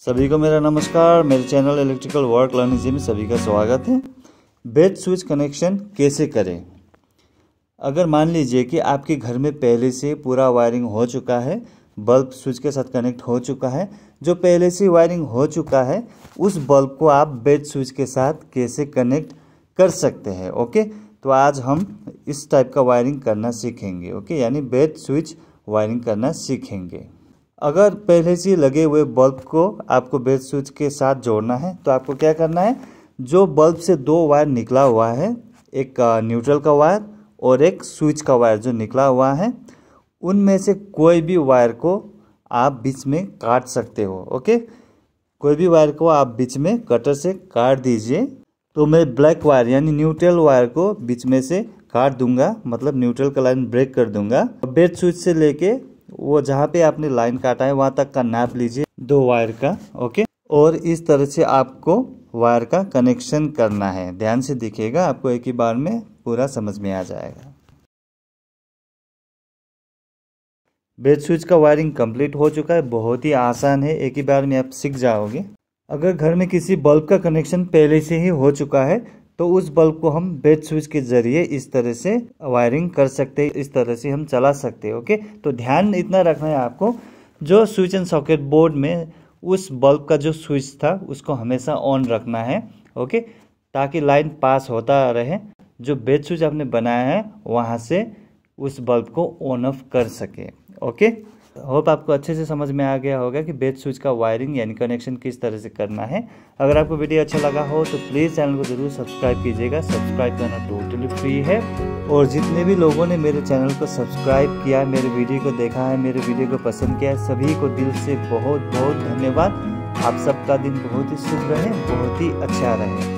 सभी को मेरा नमस्कार मेरे चैनल इलेक्ट्रिकल वर्क लर्निंग जी में सभी का स्वागत है बेड स्विच कनेक्शन कैसे करें अगर मान लीजिए कि आपके घर में पहले से पूरा वायरिंग हो चुका है बल्ब स्विच के साथ कनेक्ट हो चुका है जो पहले से वायरिंग हो चुका है उस बल्ब को आप बेड स्विच के साथ कैसे कनेक्ट कर सकते हैं ओके तो आज हम इस टाइप का वायरिंग करना सीखेंगे ओके यानी बेड स्विच वायरिंग करना सीखेंगे अगर पहले से लगे हुए बल्ब को आपको बेड स्विच के साथ जोड़ना है तो आपको क्या करना है जो बल्ब से दो वायर निकला हुआ है एक न्यूट्रल का वायर और एक स्विच का वायर जो निकला हुआ है उनमें से कोई भी वायर को आप बीच में काट सकते हो ओके कोई भी वायर को आप बीच में कटर से काट दीजिए तो मैं ब्लैक वायर यानी न्यूट्रल वायर को बीच में से काट दूंगा मतलब न्यूट्रल का लाइन ब्रेक कर दूंगा बेड स्विच से लेके वो जहाँ पे आपने लाइन काटा है वहाँ तक का नाप लीजिए दो वायर का ओके और इस तरह से आपको वायर का कनेक्शन करना है ध्यान से दिखेगा आपको एक ही बार में पूरा समझ में आ जाएगा बेड स्विच का वायरिंग कंप्लीट हो चुका है बहुत ही आसान है एक ही बार में आप सीख जाओगे अगर घर में किसी बल्ब का कनेक्शन पहले से ही हो चुका है तो उस बल्ब को हम बेड स्विच के जरिए इस तरह से वायरिंग कर सकते हैं इस तरह से हम चला सकते हैं ओके तो ध्यान इतना रखना है आपको जो स्विच एंड सॉकेट बोर्ड में उस बल्ब का जो स्विच था उसको हमेशा ऑन रखना है ओके ताकि लाइन पास होता रहे जो बेड स्विच आपने बनाया है वहाँ से उस बल्ब को ऑन ऑफ कर सके ओके होप आपको अच्छे से समझ में आ गया होगा कि बेच स्विच का वायरिंग यानी कनेक्शन किस तरह से करना है अगर आपको वीडियो अच्छा लगा हो तो प्लीज़ चैनल को ज़रूर सब्सक्राइब कीजिएगा सब्सक्राइब करना टोटली फ्री है और जितने भी लोगों ने मेरे चैनल को सब्सक्राइब किया मेरे वीडियो को देखा है मेरे वीडियो को पसंद किया है सभी को दिल से बहुत बहुत धन्यवाद आप सबका दिन बहुत ही शुभ रहे बहुत ही अच्छा रहे